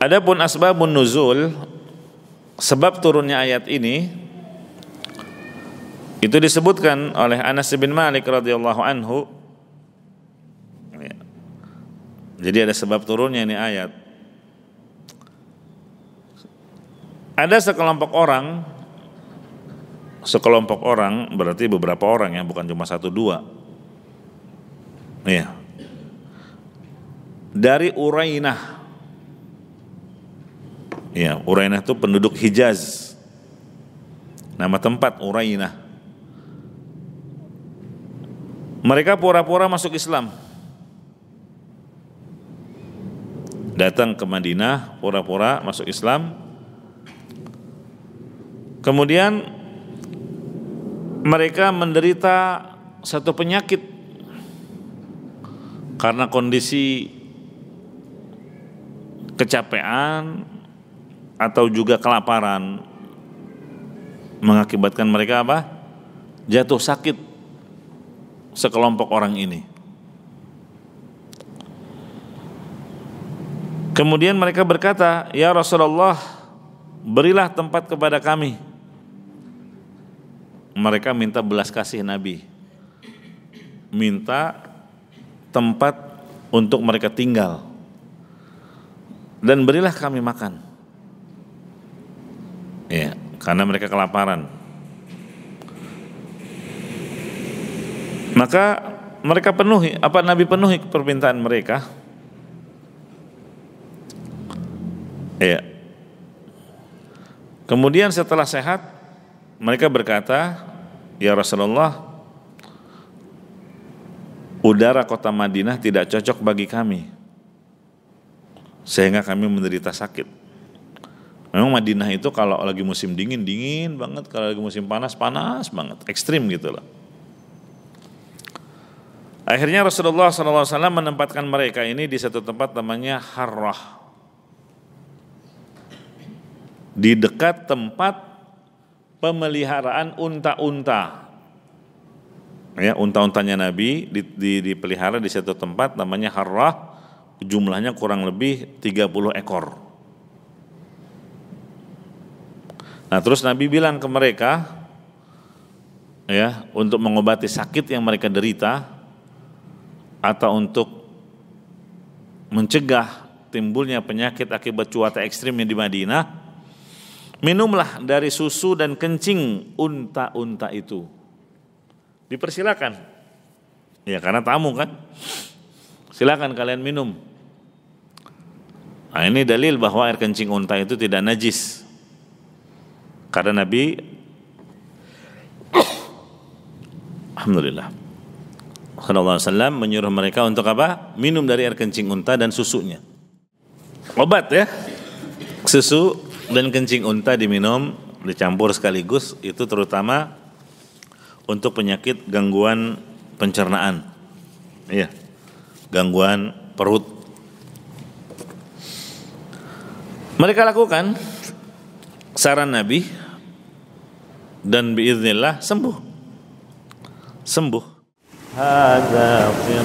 Adapun asbabun nuzul sebab turunnya ayat ini itu disebutkan oleh Anas bin Malik radhiyallahu anhu. Jadi ada sebab turunnya ini ayat. Ada sekelompok orang sekelompok orang berarti beberapa orang ya bukan cuma satu dua. Iya. Dari Urainah Ya, Urainah itu penduduk Hijaz. Nama tempat Urainah. Mereka pura-pura masuk Islam. Datang ke Madinah, pura-pura masuk Islam. Kemudian mereka menderita satu penyakit karena kondisi kecapean, atau juga kelaparan mengakibatkan mereka apa? Jatuh sakit sekelompok orang ini. Kemudian mereka berkata, "Ya Rasulullah, berilah tempat kepada kami." Mereka minta belas kasih Nabi. Minta tempat untuk mereka tinggal. Dan berilah kami makan. Ya, karena mereka kelaparan. Maka mereka penuhi apa Nabi penuhi permintaan mereka. Ya. Kemudian setelah sehat mereka berkata, "Ya Rasulullah, udara kota Madinah tidak cocok bagi kami." Sehingga kami menderita sakit. Memang Madinah itu kalau lagi musim dingin dingin banget, kalau lagi musim panas panas banget, ekstrim gitu loh. Akhirnya Rasulullah SAW menempatkan mereka ini di satu tempat namanya Harrah. Di dekat tempat pemeliharaan unta-unta. Ya, unta-untanya Nabi di, di, dipelihara di satu tempat namanya Harrah. Jumlahnya kurang lebih 30 ekor. Nah, terus Nabi bilang ke mereka ya, untuk mengobati sakit yang mereka derita atau untuk mencegah timbulnya penyakit akibat cuaca ekstrim di Madinah, minumlah dari susu dan kencing unta-unta itu. Dipersilakan. Ya, karena tamu kan. Silakan kalian minum. Nah, ini dalil bahwa air kencing unta itu tidak najis karena Nabi Alhamdulillah Sallallahu Alaihi Wasallam menyuruh mereka untuk apa? Minum dari air kencing unta dan susunya Obat ya Susu dan kencing unta diminum Dicampur sekaligus Itu terutama Untuk penyakit gangguan pencernaan Iya Gangguan perut Mereka lakukan saran Nabi dan biiznillah sembuh. Sembuh. Hadza